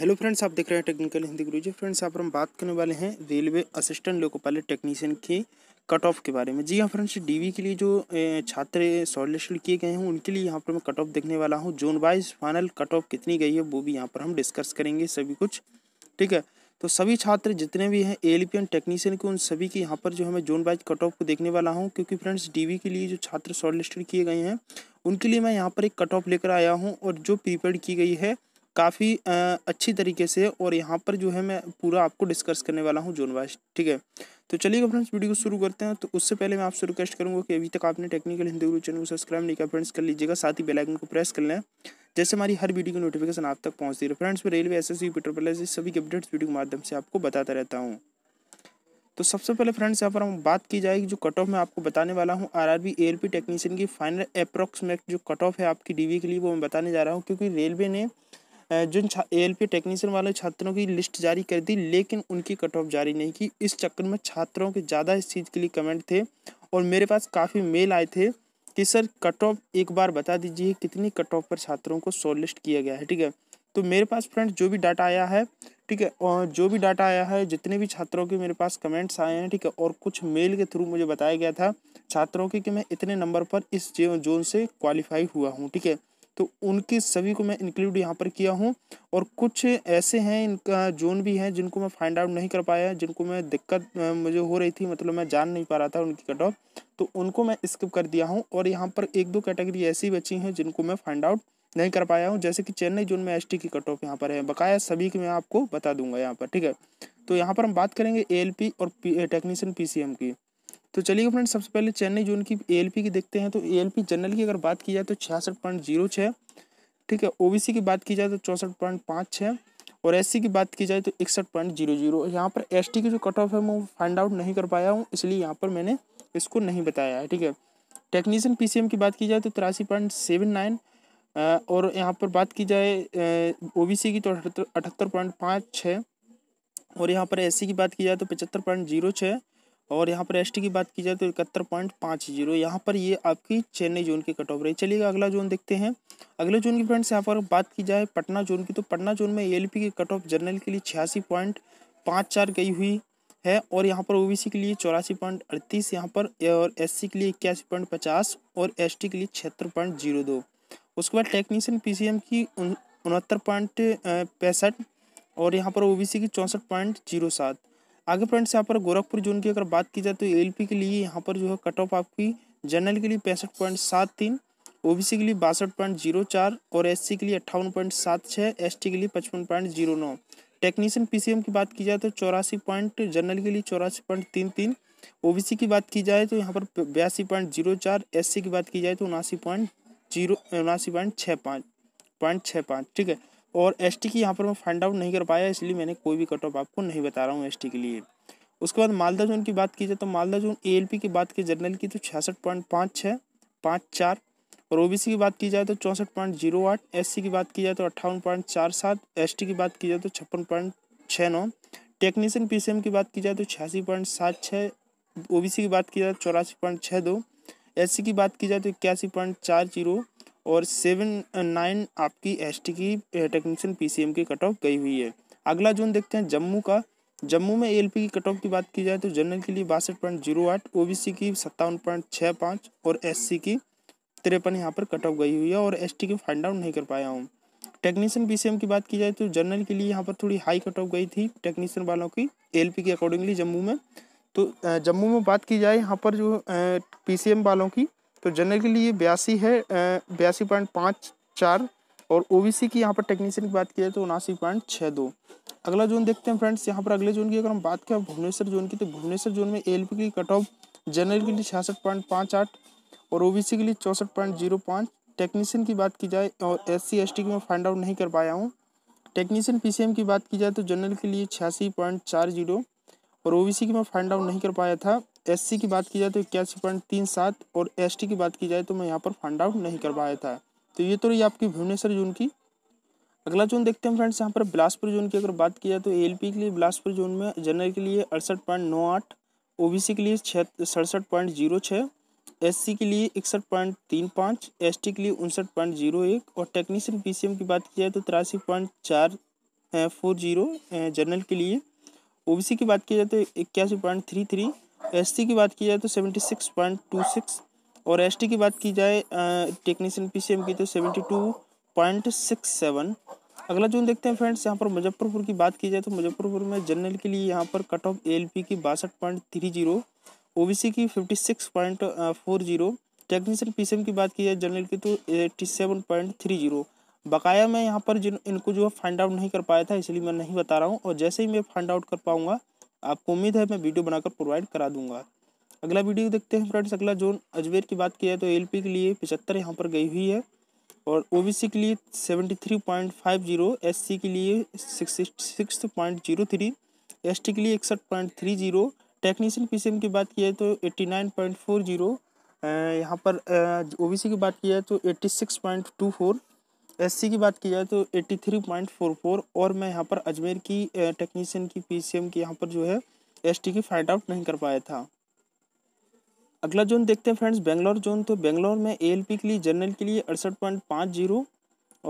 hello friends आप देख रहे हैं टेक्निकल हिंदी गुरुजी फ्रेंड्स आप हम बात करने वाले हैं railway assistant loco pilot technician के कट ऑफ के बारे में जी हाँ फ्रेंड्स डीवी के लिए जो छात्र सॉलिशन किए गए हैं उनके लिए यहाँ पर मैं कट ऑफ देखने वाला हूँ zone wise final cut off कितनी गई है वो भी यहाँ पर हम डिस्कस करेंगे सभी कुछ ठीक है तो सभी छात्र जितने भी हैं एल पी एन टेक्नीशियन के उन सभी के यहाँ पर जो है मैं जोन वाइज कट ऑफ को देखने वाला हूँ क्योंकि फ्रेंड्स डीवी के लिए जो छात्र शॉर्टलिस्टेड किए गए हैं उनके लिए मैं यहाँ पर एक कट ऑफ लेकर आया हूँ और जो प्रीपेड की गई है काफ़ी अच्छी तरीके से और यहाँ पर जो है मैं पूरा आपको डिस्कस करने वाला हूँ जोन वाइज ठीक है तो चलिएगा फ्रेंड्स वीडियो को शुरू करते हैं तो उससे पहले मैं आपसे रिक्वेस्ट करूँगा कि अभी तक आपने टेक्निकल हिंदी गुरु चैनल को सब्सक्राइब नहीं किया फ्रेंड्स कर लीजिएगा साथ ही बेलाइकन को प्रेस कर लें जैसे हमारी हर वीडियो की नोटिफिकेशन आप तक पहुँचती है फ्रेंड्स मैं रेलवे एस एस सी पेट्रोपलाइज सभी के अपडेट्स वीडियो के माध्यम से आपको बताता रहता हूँ तो सबसे पहले फ्रेंड्स यहाँ पर हम बात की जाएगी जो कट ऑफ मैं आपको बताने वाला हूँ आरआरबी एएलपी टेक्नीशियन की फाइनल अप्रोक्समेट जो कट ऑफ है आपकी डीवी के लिए वो मैं बताने जा रहा हूँ क्योंकि रेलवे ने जिन एल पी टेक्नीशियन वाले छात्रों की लिस्ट जारी कर दी लेकिन उनकी कट ऑफ जारी नहीं की इस चक्कर में छात्रों के ज़्यादा इस चीज़ के लिए कमेंट थे और मेरे पास काफ़ी मेल आए थे कि सर कट ऑफ एक बार बता दीजिए कितनी कट ऑफ पर छात्रों को शॉर्ट लिस्ट किया गया है ठीक है तो मेरे पास फ्रेंड जो भी डाटा आया है ठीक है और जो भी डाटा आया है जितने भी छात्रों के मेरे पास कमेंट्स आए हैं ठीक है और कुछ मेल के थ्रू मुझे बताया गया था छात्रों के कि मैं इतने नंबर पर इस जोन से क्वालिफाई हुआ हूँ ठीक है तो उनके सभी को मैं इंक्लूड यहाँ पर किया हूँ और कुछ ऐसे हैं इनका जोन भी हैं जिनको मैं फाइंड आउट नहीं कर पाया जिनको मैं दिक्कत मुझे हो रही थी मतलब मैं जान नहीं पा रहा था उनकी कट ऑफ तो उनको मैं स्किप कर दिया हूँ और यहाँ पर एक दो कैटेगरी ऐसी बची हैं जिनको मैं फाइंड आउट नहीं कर पाया हूँ जैसे कि चेन्नई जोन में एस की कट ऑफ यहाँ पर है बकाया सभी की मैं आपको बता दूंगा यहाँ पर ठीक है तो यहाँ पर हम बात करेंगे ए और टेक्नीशियन पी की तो चलिए फ्रेंड सबसे पहले चेन्नई जोन की ए की देखते हैं तो ए जनरल की अगर बात की जाए तो छियासठ पॉइंट जीरो ठीक है ओबीसी की बात की जाए तो चौंसठ पॉइंट पाँच और एससी की बात की जाए तो इकसठ पॉइंट जीरो जीरो यहाँ पर एसटी की जो कट ऑफ है मैं फाइंड आउट नहीं कर पाया हूँ इसलिए यहाँ पर मैंने इसको नहीं बताया है ठीक है टेक्नीशियन पीसीएम की बात की जाए तो तिरासी पॉइंट सेवन नाइन और यहाँ पर बात की जाए ओबीसी की तो अठहत्तर अठहत्तर पॉइंट पाँच छः और यहाँ पर एस की बात की जाए तो पचहत्तर पॉइंट जीरो छः और यहाँ पर एसटी की बात की जाए तो इकहत्तर पॉइंट पाँच जीरो यहाँ पर ये आपकी चेन्नई जोन की कट ऑफ रही चलिएगा अगला जोन देखते हैं अगले जोन की फ्रेंड्स यहाँ पर बात की जाए पटना जोन की तो पटना जोन में ए की कट ऑफ जनरल के लिए छियासी पॉइंट पाँच चार गई हुई है और यहाँ पर ओबीसी के लिए चौरासी पॉइंट अड़तीस यहाँ पर और एस के लिए इक्यासी पॉइंट पचास और एस के लिए छिहत्तर पॉइंट जीरो दो उसके बाद टेक्नीशियन पी की उनहत्तर पॉइंट पैंसठ और यहाँ पर ओ की चौंसठ पॉइंट जीरो सात आगे फ्रेंड्स यहाँ पर गोरखपुर जोन की अगर बात की जाए तो एल के लिए यहाँ पर जो है कट ऑफ आपकी जनरल के लिए पैंसठ पॉइंट सात तीन ओ के लिए बासठ पॉइंट जीरो चार और एस के लिए अट्ठावन पॉइंट सात छः एस के लिए पचपन पॉइंट जीरो नौ टेक्नीशियन पी की बात की जाए तो चौरासी पॉइंट जनरल के लिए चौरासी पॉइंट तीन तीन ओ की बात की जाए तो यहाँ पर बयासी पॉइंट जीरो चार एस की बात की जाए तो उनासी पॉइंट जीरो उनासी पॉइंट छः पाँच पॉइंट छः पाँच ठीक है और एस की यहाँ पर मैं फाइंड आउट नहीं कर पाया इसलिए मैंने कोई भी कट ऑफ आपको नहीं बता रहा हूँ एस के लिए उसके बाद मालदा जोन की बात की जाए तो मालदा जोन ए की बात की जनरल की तो छियासठ पॉइंट पाँच छः पाँच चार और ओ की बात की जाए तो चौंसठ पॉइंट जीरो आठ एस की बात की जाए तो अट्ठावन पॉइंट चार सात एस की बात की जाए तो छप्पन पॉइंट छः नौ टेक्नीशियन पी की बात की जाए तो छियासी पॉइंट सात छः ओ की बात की जाए तो चौरासी पॉइंट छः दो एस की बात की जाए तो इक्यासी पॉइंट चार जीरो और सेवन नाइन आपकी टी की टेक्नीशियन एम की कट ऑफ गई हुई है अगला जोन देखते हैं जम्मू का जम्मू में एल की कट ऑफ की बात की जाए तो जनरल के लिए बासठ पॉइंट जीरो आठ ओ की सत्तावन पॉइंट छः पाँच और एस की तिरपन यहाँ पर कट ऑफ गई हुई है और एस की फाइंड आउट नहीं कर पाया हूँ टेक्नीशियन एम की बात की जाए तो जनरल के लिए यहाँ पर थोड़ी हाई कट ऑफ गई थी टेक्नीशियन वालों की एल के अकॉर्डिंगली जम्मू में तो जम्मू में बात की जाए यहाँ पर जो एम वालों की तो जनरल के लिए बयासी है बयासी पॉइंट पाँच चार और ओबीसी की यहाँ पर टेक्नीशियन की बात की जाए तो उनासी पॉइंट छः दो अगला जोन देखते हैं फ्रेंड्स यहाँ पर अगले जोन की अगर हम बात करें भुवनेश्वर जोन की तो भुवनेश्वर जोन में एल की कट ऑफ जनरल के लिए छियासठ पॉइंट पाँच आठ और सी के लिए चौंसठ पॉइंट जीरो पाँच टेक्नीशियन की बात की जाए और एस सी एस टी की मैं फाइंड आउट नहीं कर पाया हूँ टेक्नीशियन पी सी एम की बात की जाए तो जनरल के लिए छियासी पॉइंट चार जीरो और ओ बी सी की मैं फाइंड आउट नहीं कर पाया था एस की बात की जाए तो इक्यासी पॉइंट तीन सात और एस की बात की जाए तो मैं यहाँ पर फाइंड आउट नहीं कर पाया था तो ये तो रही आपकी भुवनेश्वर जोन की अगला जोन देखते हैं फ्रेंड्स यहाँ पर बिलासपुर जोन की अगर बात की जाए तो ए के लिए बिलासपुर जोन में जनरल के लिए अड़सठ पॉइंट नौ आठ ओ के लिए छः सड़सठ पॉइंट जीरो छः एस के लिए इकसठ पॉइंट तीन पाँच एस के लिए उनसठ पॉइंट जीरो एक और टेक्नीशियन पी की बात की जाए तो तिरासी पॉइंट चार फोर जीरो जनरल के लिए ओ की बात की जाए तो इक्यासी पॉइंट थ्री थ्री एस की बात की जाए तो seventy six point two six और एस की बात की जाए टेक्नीशियन पी की तो seventy two point six seven अगला जून देखते हैं फ्रेंड्स यहाँ पर मुजफ्फरपुर की बात की जाए तो मुजफ्फरपुर में जनरल के लिए यहाँ पर कट ऑफ ए की बासठ पॉइंट थ्री जीरो ओ की fifty six point four zero technician P की बात की जाए जनरल की तो eighty seven point three zero बकाया मैं यहाँ पर जिन इनको जो है फाइंड आउट नहीं कर पाया था इसलिए मैं नहीं बता रहा हूँ और जैसे ही मैं फाइंड आउट कर पाऊँगा आपको उम्मीद है मैं वीडियो बनाकर प्रोवाइड करा दूंगा अगला वीडियो देखते हैं फ्रेंड्स अगला जोन अजमेर की बात की जाए तो एलपी के लिए पिछहत्तर यहाँ पर गई हुई है और ओबीसी के लिए seventy three point five zero S C के लिए six point zero three S T के लिए इकसठ point three zero technician P की बात की है तो eighty nine point four zero यहाँ पर ओ बी सी की बात की है तो eighty six point two four SC की बात की जाए तो 83.44 और मैं यहाँ पर अजमेर की टेक्नीशियन की पीसीएम की यहाँ पर जो है एसटी की फाइंड आउट नहीं कर पाया था अगला जोन देखते हैं फ्रेंड्स बेंगलोर जोन तो बेंगलोर में ए के लिए जनरल के लिए अड़सठ पॉइंट पाँच जीरो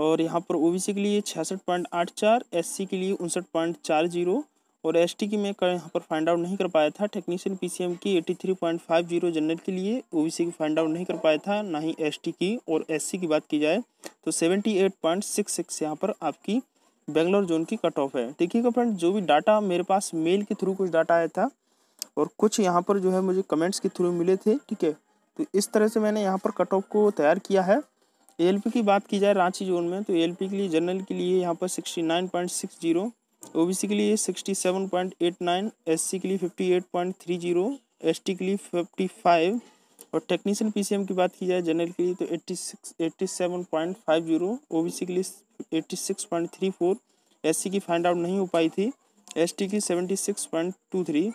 और यहाँ पर ओ के लिए छियासठ पॉइंट आठ चार एस के लिए उनसठ पॉइंट चार जीरो और एस की मैं यहाँ पर फाइंड आउट नहीं कर पाया था टेक्नीशियन पीसीएम की 83.50 जनरल के लिए ओबीसी की फाइंड आउट नहीं कर पाया था ना ही एस की और एस की बात की जाए तो 78.66 यहाँ पर आपकी बेंगलोर जोन की कट ऑफ है देखिएगा फ्रेंड जो भी डाटा मेरे पास मेल के थ्रू कुछ डाटा आया था और कुछ यहाँ पर जो है मुझे कमेंट्स के थ्रू मिले थे ठीक है तो इस तरह से मैंने यहाँ पर कट ऑफ को तैयार किया है एल की बात की जाए रांची जोन में तो एल के लिए जनरल के लिए यहाँ पर sixty nine point six zero O B C के लिए sixty seven point eight nine S C के लिए fifty eight point three zero S T के लिए फिफ्टी फाइव और टेक्नीशियन पी सी एम की बात की जाए जनरल के लिए तो eighty six eighty seven point five zero O B C के लिए eighty six point three four S C की फाइंड आउट नहीं हो पाई थी एस टी की seventy six point two three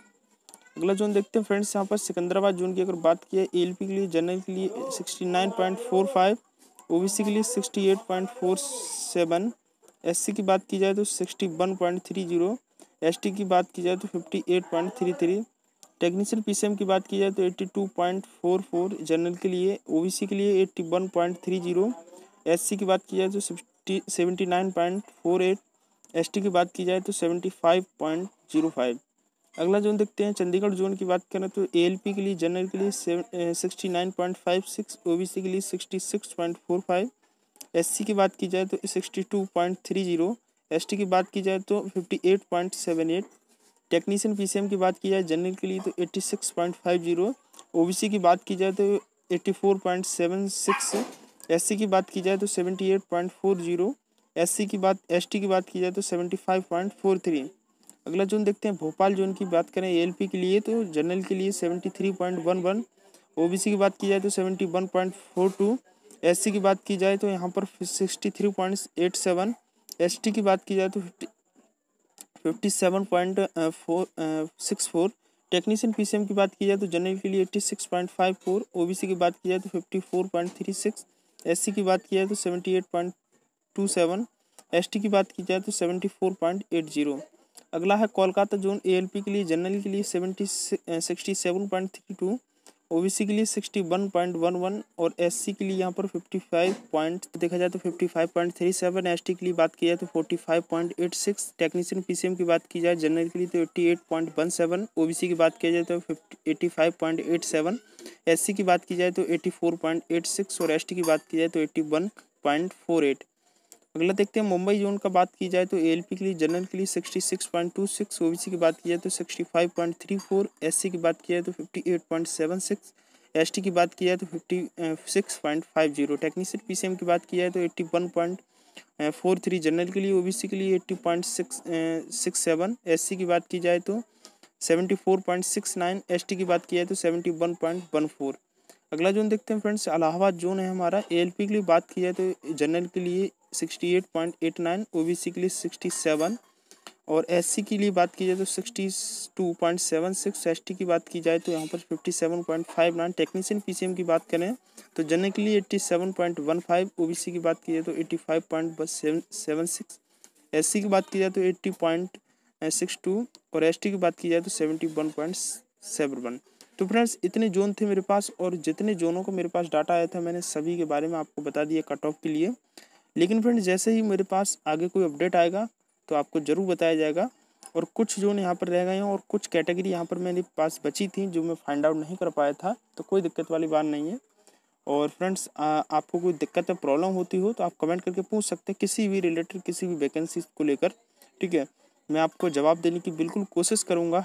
अगला जोन देखते हैं फ्रेंड्स यहाँ पर सिकंदराबाद जोन की अगर बात की जाए एल पी के लिए जनरल के लिए sixty nine point four five O B C के लिए sixty eight point four seven SC की बात की जाए तो sixty one point three zero S की बात की जाए तो fifty eight point three three technician P की बात की जाए तो eighty two point four four general के लिए ओ के लिए eighty one point three zero S की बात की जाए तो sixty seventy nine point four eight S की बात की जाए तो seventy five point zero five अगला जोन देखते हैं चंडीगढ़ जोन की बात करें तो ए के लिए जनरल के लिए sixty nine point five six O के लिए sixty six point four five SC की बात की जाए तो sixty two point three zero S की बात की जाए तो fifty eight point seven eight technician P की बात की जाए जनरल के लिए तो eighty six point five zero O की बात की जाए तो eighty four point seven six S की बात की जाए तो seventy eight point four zero S की बात एस की बात की जाए तो seventy five point four three अगला जोन देखते हैं भोपाल जोन की बात करें एल के लिए तो जनरल के लिए seventy three point one one O की बात की जाए तो seventy one point four two S की बात की जाए तो यहाँ पर sixty three point eight seven S की बात की जाए तो fifty fifty seven point four six four technician P की बात की जाए तो जनरल के लिए eighty six point five four O की बात की जाए तो fifty four point three six S की बात की जाए तो seventy eight point two seven S की बात की जाए तो seventy four point eight zero अगला है कोलकाता जोन ए के लिए जनरल के लिए seventy sixty seven point three two OBC के लिए sixty one point one one और एससी के लिए यहाँ पर फिफ्टी फाइव पॉइंट देखा जाए तो fifty five point three seven ST के लिए बात की जाए तो forty five point eight six technician PCM की बात की जाए जनरल के लिए तो eighty eight point one seven OBC की बात किया जाए तो fifty eighty five point eight seven SC की बात की जाए तो eighty four point eight six और एसटी की बात की जाए तो eighty one point four eight अगला देखते हैं मुंबई जोन का बात की जाए तो ए के लिए जनरल के लिए sixty six point two six O की बात की जाए तो sixty five point three four S की बात की जाए तो fifty eight point seven six S की बात की जाए तो fifty six point five zero technician P की बात की जाए तो eighty one point four three general के लिए ओबीसी के लिए eighty point six six seven S की बात की जाए तो seventy four point six nine S की बात की जाए तो seventy one point one four अगला जोन देखते हैं फ्रेंड्स अलाहाबाद जोन है हमारा ए के लिए बात की जाए तो जनरल के लिए sixty eight point eight nine O B C के लिए सिक्सटी सेवन और एस सी के लिए बात की जाए तो sixty two point seven six S T की बात की जाए तो यहाँ पर fifty seven point five nine technician P C M की बात करें तो जनरल के लिए eighty seven point one five O B C की बात की जाए तो एट्टी फाइव पॉइंट बस सेवन सिक्स एस सी की बात की जाए तो एट्टी पॉइंट सिक्स टू और एस टी की बात की जाए तो seventy one point seven one तो फ्रेंड्स इतने जोन थे मेरे पास और जितने जोनों का मेरे पास डाटा आया था मैंने सभी के बारे में आपको बता दिया कट ऑफ के लिए लेकिन फ्रेंड्स जैसे ही मेरे पास आगे कोई अपडेट आएगा तो आपको ज़रूर बताया जाएगा और कुछ जोन यहाँ पर रह गए हैं और कुछ कैटेगरी यहाँ पर मेरे पास बची थी जो मैं फाइंड आउट नहीं कर पाया था तो कोई दिक्कत वाली बात नहीं है और फ्रेंड्स आपको कोई दिक्कत या प्रॉब्लम होती हो तो आप कमेंट करके पूछ सकते हैं किसी भी रिलेटेड किसी भी वैकेंसी को लेकर ठीक है मैं आपको जवाब देने की बिल्कुल कोशिश करूँगा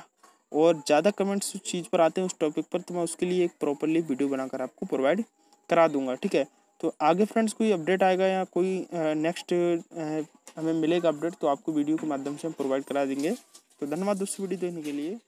और ज़्यादा कमेंट्स उस चीज़ पर आते हैं उस टॉपिक पर तो मैं उसके लिए एक प्रॉपरली वीडियो बनाकर आपको प्रोवाइड करा दूंगा ठीक है तो आगे फ्रेंड्स कोई अपडेट आएगा या कोई नेक्स्ट हमें मिलेगा अपडेट तो आपको वीडियो के माध्यम से हम प्रोवाइड करा देंगे तो धन्यवाद दोस्तों वीडियो देखने के लिए